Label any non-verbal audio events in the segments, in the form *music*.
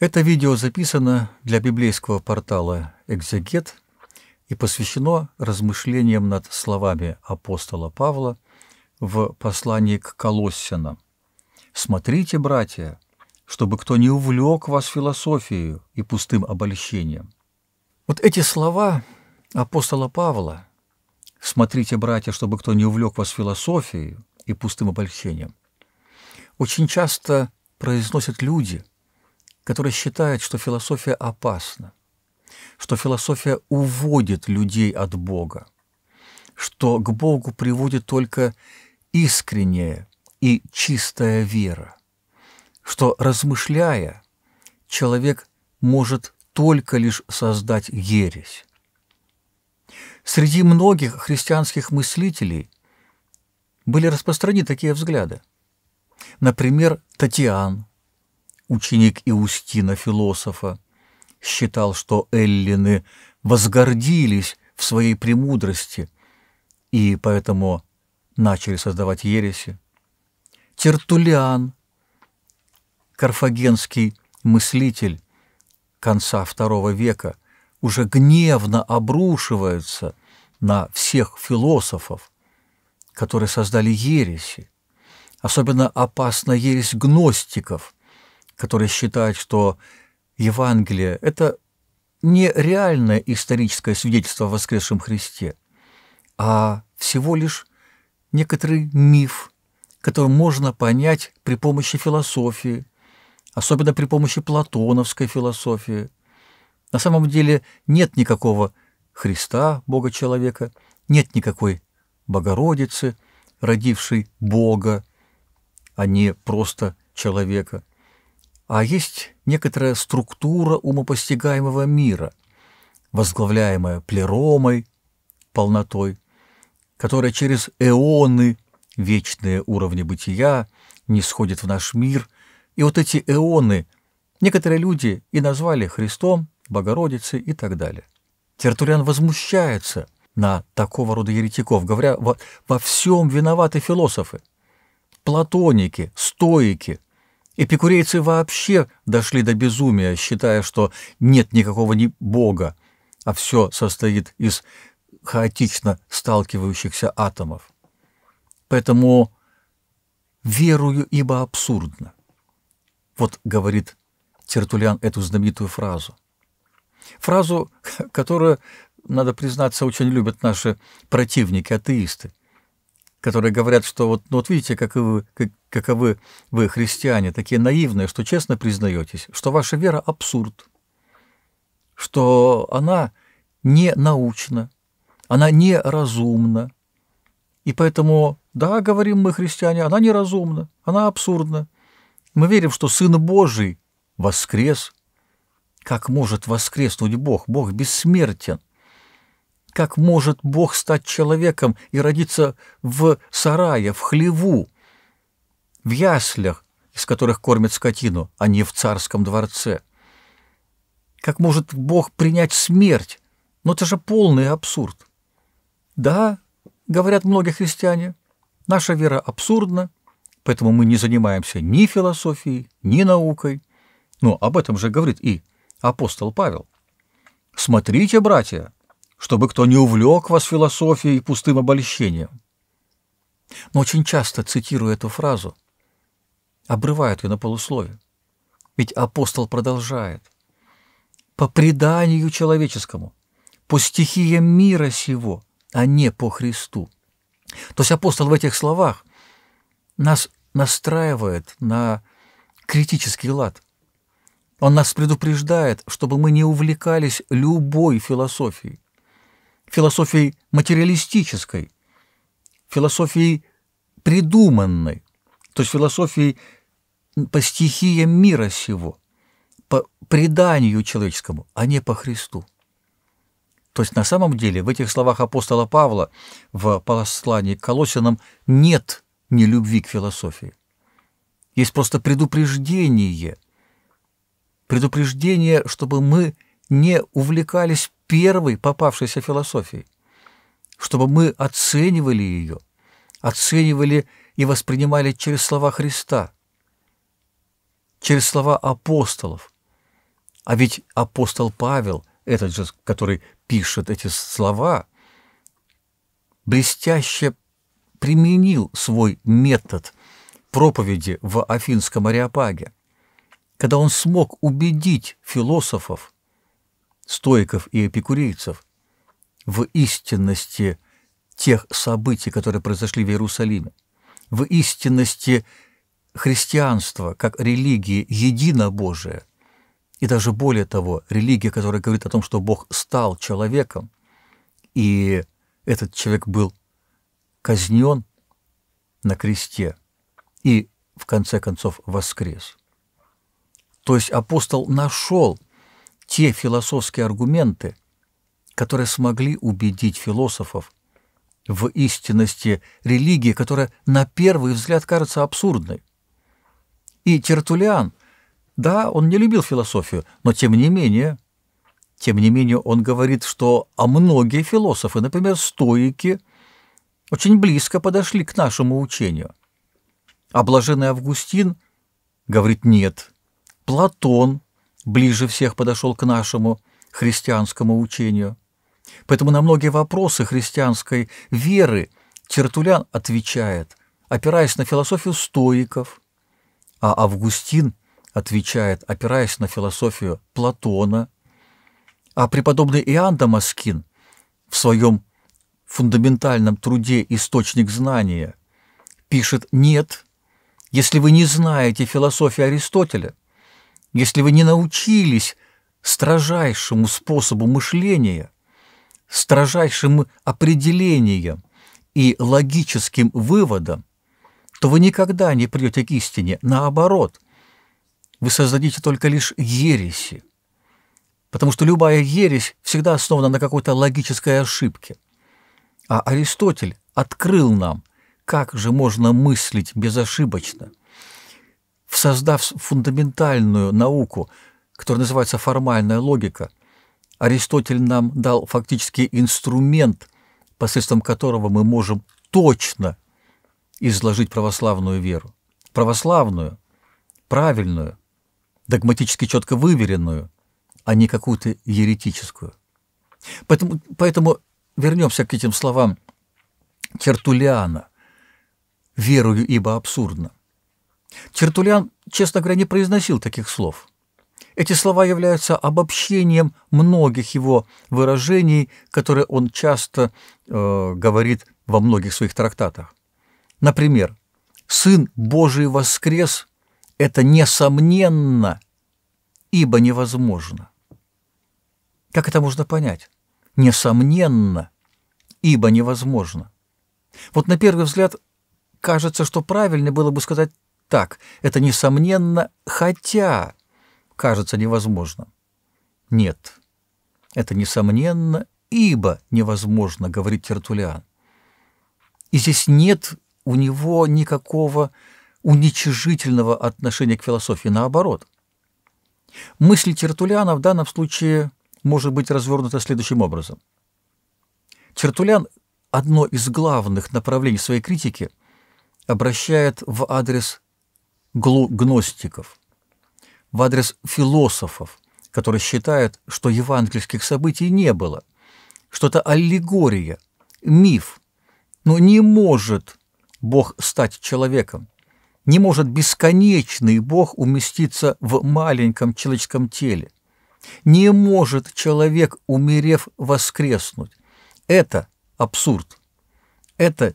Это видео записано для библейского портала «Экзегет» и посвящено размышлениям над словами апостола Павла в послании к Колоссянам. «Смотрите, братья, чтобы кто не увлек вас философией и пустым обольщением». Вот эти слова апостола Павла «Смотрите, братья, чтобы кто не увлек вас философией и пустым обольщением» очень часто произносят люди – который считает, что философия опасна, что философия уводит людей от Бога, что к Богу приводит только искренняя и чистая вера, что, размышляя, человек может только лишь создать ересь. Среди многих христианских мыслителей были распространены такие взгляды. Например, Татьян, ученик Иустина философа, считал, что эллины возгордились в своей премудрости и поэтому начали создавать ереси. Тертулиан, карфагенский мыслитель конца II века, уже гневно обрушивается на всех философов, которые создали ереси. Особенно опасна ересь гностиков, которые считают, что Евангелие – это не реальное историческое свидетельство о воскресшем Христе, а всего лишь некоторый миф, который можно понять при помощи философии, особенно при помощи платоновской философии. На самом деле нет никакого Христа, Бога-человека, нет никакой Богородицы, родившей Бога, а не просто человека – а есть некоторая структура умопостигаемого мира, возглавляемая плеромой, полнотой, которая через эоны, вечные уровни бытия, не сходит в наш мир. И вот эти эоны некоторые люди и назвали Христом, Богородицей и так далее. Тертуриан возмущается на такого рода еретиков, говоря, во, во всем виноваты философы, платоники, стоики, Эпикурейцы вообще дошли до безумия, считая, что нет никакого ни бога, а все состоит из хаотично сталкивающихся атомов. Поэтому «верую, ибо абсурдно». Вот говорит Тертулян эту знаменитую фразу. Фразу, *laughs* которую, надо признаться, очень любят наши противники, атеисты – которые говорят, что вот, ну, вот видите, как вы, как, каковы вы, христиане, такие наивные, что честно признаетесь, что ваша вера – абсурд, что она не научна, она не разумна. И поэтому, да, говорим мы, христиане, она неразумна, она абсурдна. Мы верим, что Сын Божий воскрес. Как может воскреснуть Бог? Бог бессмертен – как может Бог стать человеком и родиться в сарае, в хлеву, в яслях, из которых кормят скотину, а не в царском дворце? Как может Бог принять смерть? Но ну, это же полный абсурд. Да, говорят многие христиане, наша вера абсурдна, поэтому мы не занимаемся ни философией, ни наукой. Но об этом же говорит и апостол Павел. «Смотрите, братья, чтобы кто не увлек вас философией и пустым обольщением. Но очень часто, цитируя эту фразу, обрывают ее на полуслове. Ведь апостол продолжает. «По преданию человеческому, по стихиям мира сего, а не по Христу». То есть апостол в этих словах нас настраивает на критический лад. Он нас предупреждает, чтобы мы не увлекались любой философией, философией материалистической, философией придуманной, то есть философией по стихиям мира сего, по преданию человеческому, а не по Христу. То есть на самом деле в этих словах апостола Павла в послании к Колосинам нет нелюбви к философии. Есть просто предупреждение, предупреждение, чтобы мы не увлекались первой попавшейся философией, чтобы мы оценивали ее, оценивали и воспринимали через слова Христа, через слова апостолов. А ведь апостол Павел, этот же, который пишет эти слова, блестяще применил свой метод проповеди в Афинском Ариапаге, когда он смог убедить философов стоиков и эпикурейцев в истинности тех событий, которые произошли в Иерусалиме, в истинности христианства как религии единобожия, и даже более того, религия, которая говорит о том, что Бог стал человеком, и этот человек был казнен на кресте и, в конце концов, воскрес. То есть апостол нашел те философские аргументы, которые смогли убедить философов в истинности религии, которая на первый взгляд кажется абсурдной. И Тертулиан, да, он не любил философию, но тем не менее, тем не менее он говорит, что а многие философы, например, стоики, очень близко подошли к нашему учению. А блаженный Августин говорит «нет». Платон ближе всех подошел к нашему христианскому учению. Поэтому на многие вопросы христианской веры Тертулян отвечает, опираясь на философию стоиков, а Августин отвечает, опираясь на философию Платона, а преподобный Иоанн Дамаскин в своем фундаментальном труде «Источник знания» пишет «Нет, если вы не знаете философии Аристотеля, если вы не научились строжайшему способу мышления, строжайшим определениям и логическим выводам, то вы никогда не придете к истине. Наоборот, вы создадите только лишь ереси. Потому что любая ересь всегда основана на какой-то логической ошибке. А Аристотель открыл нам, как же можно мыслить безошибочно – создав фундаментальную науку, которая называется формальная логика, Аристотель нам дал фактически инструмент, посредством которого мы можем точно изложить православную веру. Православную, правильную, догматически четко выверенную, а не какую-то еретическую. Поэтому, поэтому вернемся к этим словам Тертулиана. «Верую, ибо абсурдно». Тертулян, честно говоря, не произносил таких слов. Эти слова являются обобщением многих его выражений, которые он часто э, говорит во многих своих трактатах. Например, «Сын Божий воскрес» – это несомненно, ибо невозможно. Как это можно понять? Несомненно, ибо невозможно. Вот на первый взгляд кажется, что правильно было бы сказать так. Это, несомненно, хотя кажется невозможным. Нет, это, несомненно, ибо невозможно, говорит Тертулиан. И здесь нет у него никакого уничижительного отношения к философии, наоборот. Мысль Тертулиана в данном случае может быть развернута следующим образом. Тертулян одно из главных направлений своей критики обращает в адрес гностиков, в адрес философов, которые считают, что евангельских событий не было, что это аллегория, миф. Но не может Бог стать человеком, не может бесконечный Бог уместиться в маленьком человеческом теле. Не может человек, умерев, воскреснуть. Это абсурд. Это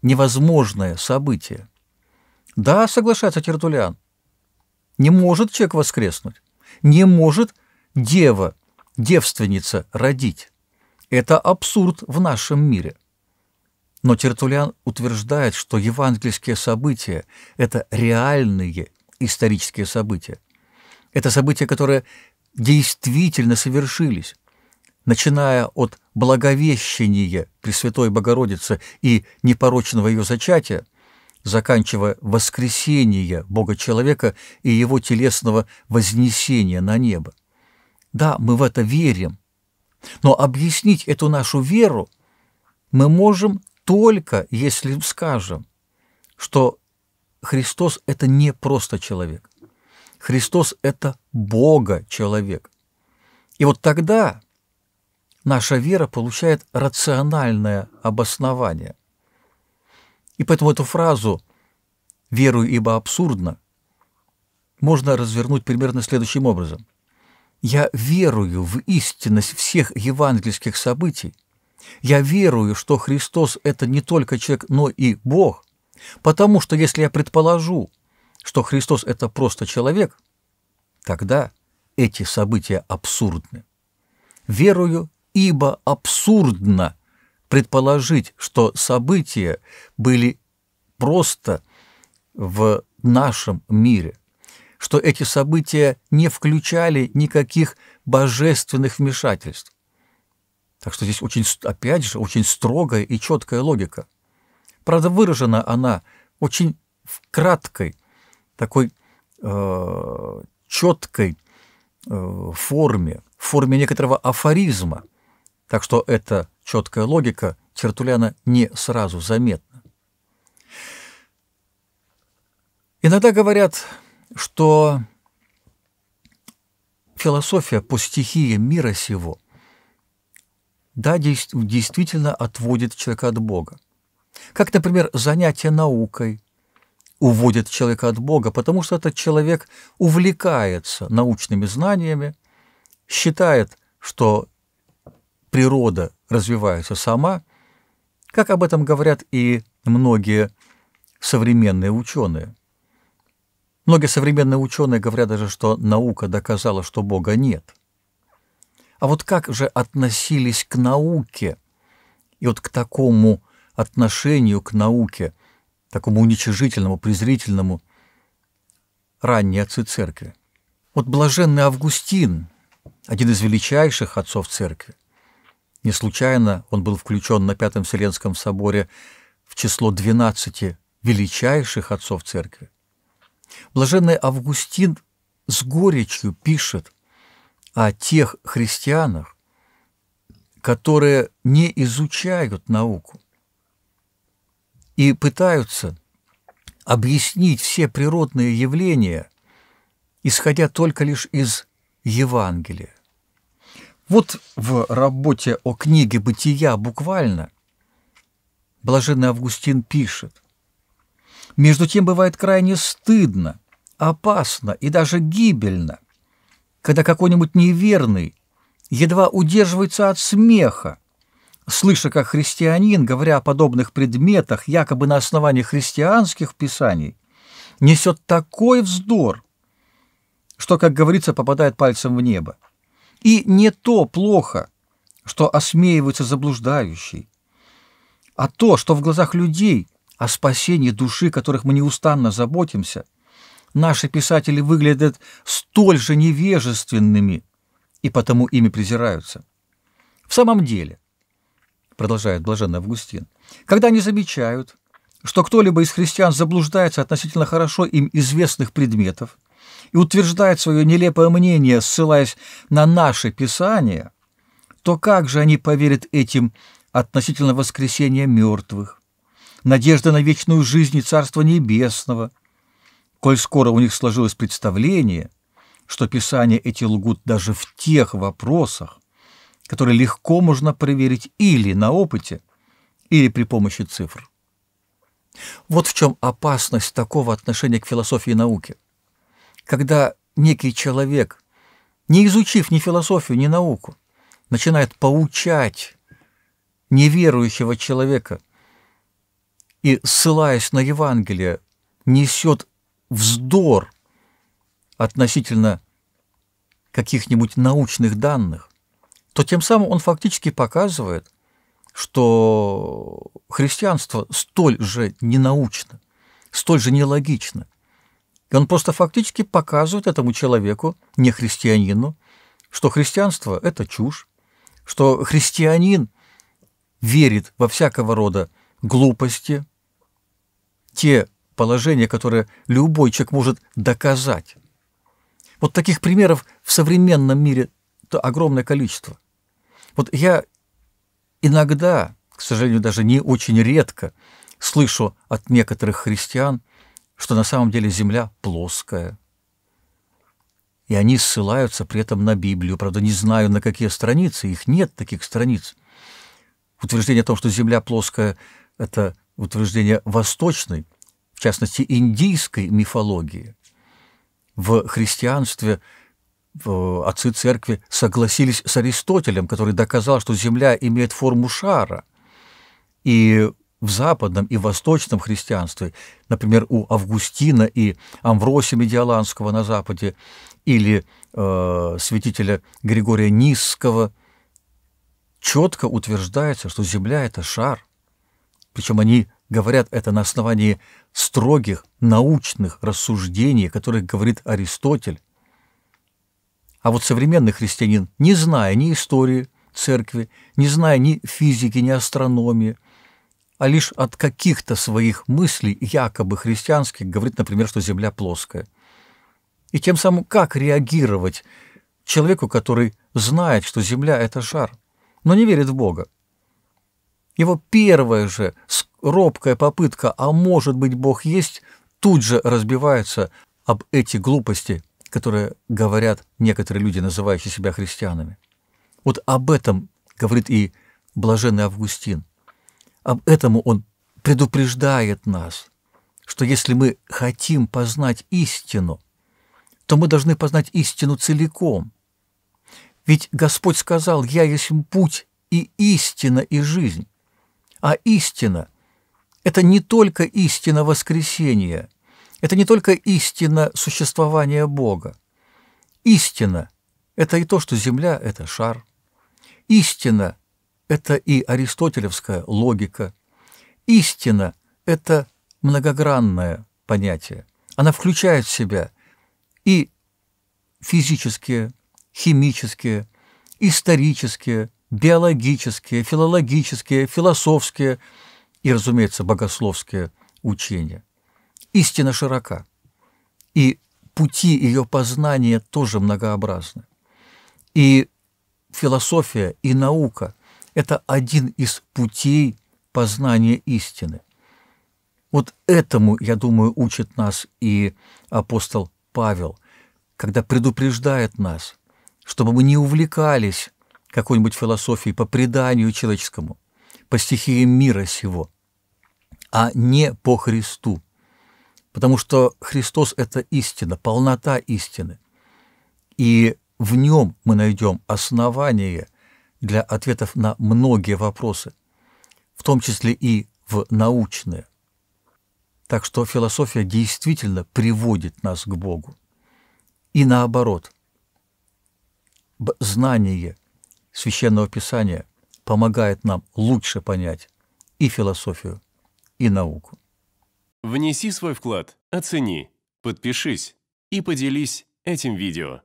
невозможное событие. Да, соглашается Тертулиан. Не может человек воскреснуть. Не может дева, девственница родить. Это абсурд в нашем мире. Но Тертулиан утверждает, что евангельские события – это реальные исторические события. Это события, которые действительно совершились, начиная от Благовещения Пресвятой Богородицы и непорочного ее зачатия – заканчивая воскресение Бога-человека и его телесного вознесения на небо. Да, мы в это верим, но объяснить эту нашу веру мы можем только, если скажем, что Христос – это не просто человек. Христос – это Бога-человек. И вот тогда наша вера получает рациональное обоснование – и поэтому эту фразу «верую, ибо абсурдно» можно развернуть примерно следующим образом. «Я верую в истинность всех евангельских событий. Я верую, что Христос – это не только человек, но и Бог, потому что если я предположу, что Христос – это просто человек, тогда эти события абсурдны. Верую, ибо абсурдно – предположить, что события были просто в нашем мире, что эти события не включали никаких божественных вмешательств. Так что здесь очень, опять же, очень строгая и четкая логика. Правда, выражена она очень в краткой, такой э, четкой э, форме, в форме некоторого афоризма. Так что это четкая логика Чертуляна не сразу заметна. Иногда говорят, что философия по стихии мира сего, да, действительно отводит человека от Бога. Как, например, занятие наукой уводит человека от Бога, потому что этот человек увлекается научными знаниями, считает, что природа развивается сама, как об этом говорят и многие современные ученые. Многие современные ученые говорят даже, что наука доказала, что Бога нет. А вот как же относились к науке и вот к такому отношению к науке, такому уничижительному, презрительному, ранние отцы церкви? Вот блаженный Августин, один из величайших отцов церкви, не случайно он был включен на Пятом Вселенском соборе в число 12 величайших отцов церкви. Блаженный Августин с горечью пишет о тех христианах, которые не изучают науку и пытаются объяснить все природные явления, исходя только лишь из Евангелия. Вот в работе о книге «Бытия» буквально блаженный Августин пишет. Между тем бывает крайне стыдно, опасно и даже гибельно, когда какой-нибудь неверный едва удерживается от смеха, слыша, как христианин, говоря о подобных предметах, якобы на основании христианских писаний, несет такой вздор, что, как говорится, попадает пальцем в небо. И не то плохо, что осмеивается заблуждающий, а то, что в глазах людей о спасении души, которых мы неустанно заботимся, наши писатели выглядят столь же невежественными и потому ими презираются. В самом деле, продолжает блаженный Августин, когда они замечают, что кто-либо из христиан заблуждается относительно хорошо им известных предметов, и утверждают свое нелепое мнение, ссылаясь на наши писания, то как же они поверят этим относительно воскресения мертвых, надежды на вечную жизнь и Царство Небесного, коль скоро у них сложилось представление, что Писания эти лгут даже в тех вопросах, которые легко можно проверить или на опыте, или при помощи цифр. Вот в чем опасность такого отношения к философии науки когда некий человек, не изучив ни философию, ни науку, начинает поучать неверующего человека и, ссылаясь на Евангелие, несет вздор относительно каких-нибудь научных данных, то тем самым он фактически показывает, что христианство столь же ненаучно, столь же нелогично, и он просто фактически показывает этому человеку, не христианину, что христианство – это чушь, что христианин верит во всякого рода глупости, те положения, которые любой человек может доказать. Вот таких примеров в современном мире то огромное количество. Вот я иногда, к сожалению, даже не очень редко, слышу от некоторых христиан – что на самом деле Земля плоская. И они ссылаются при этом на Библию. Правда, не знаю, на какие страницы. Их нет таких страниц. Утверждение о том, что Земля плоская, это утверждение восточной, в частности, индийской мифологии. В христианстве отцы церкви согласились с Аристотелем, который доказал, что Земля имеет форму шара. И в западном и восточном христианстве, например, у Августина и Амвросия Медиаланского на западе, или э, святителя Григория Низского, четко утверждается, что Земля – это шар. Причем они говорят это на основании строгих научных рассуждений, о которых говорит Аристотель. А вот современный христианин, не зная ни истории церкви, не зная ни физики, ни астрономии – а лишь от каких-то своих мыслей, якобы христианских, говорит, например, что Земля плоская. И тем самым как реагировать человеку, который знает, что Земля – это шар, но не верит в Бога? Его первая же робкая попытка «а может быть Бог есть» тут же разбивается об эти глупости, которые говорят некоторые люди, называющие себя христианами. Вот об этом говорит и блаженный Августин – об этом он предупреждает нас, что если мы хотим познать истину, то мы должны познать истину целиком. Ведь Господь сказал, «Я есть путь и истина, и жизнь». А истина – это не только истина воскресения, это не только истина существования Бога. Истина – это и то, что Земля – это шар. Истина – это и аристотелевская логика. Истина – это многогранное понятие. Она включает в себя и физические, химические, исторические, биологические, филологические, философские и, разумеется, богословские учения. Истина широка, и пути ее познания тоже многообразны. И философия, и наука – это один из путей познания истины. Вот этому, я думаю, учит нас и апостол Павел, когда предупреждает нас, чтобы мы не увлекались какой-нибудь философией по преданию человеческому, по стихиям мира сего, а не по Христу. Потому что Христос – это истина, полнота истины. И в нем мы найдем основание – для ответов на многие вопросы, в том числе и в научные. Так что философия действительно приводит нас к Богу. И наоборот, знание священного писания помогает нам лучше понять и философию, и науку. Внеси свой вклад, оцени, подпишись и поделись этим видео.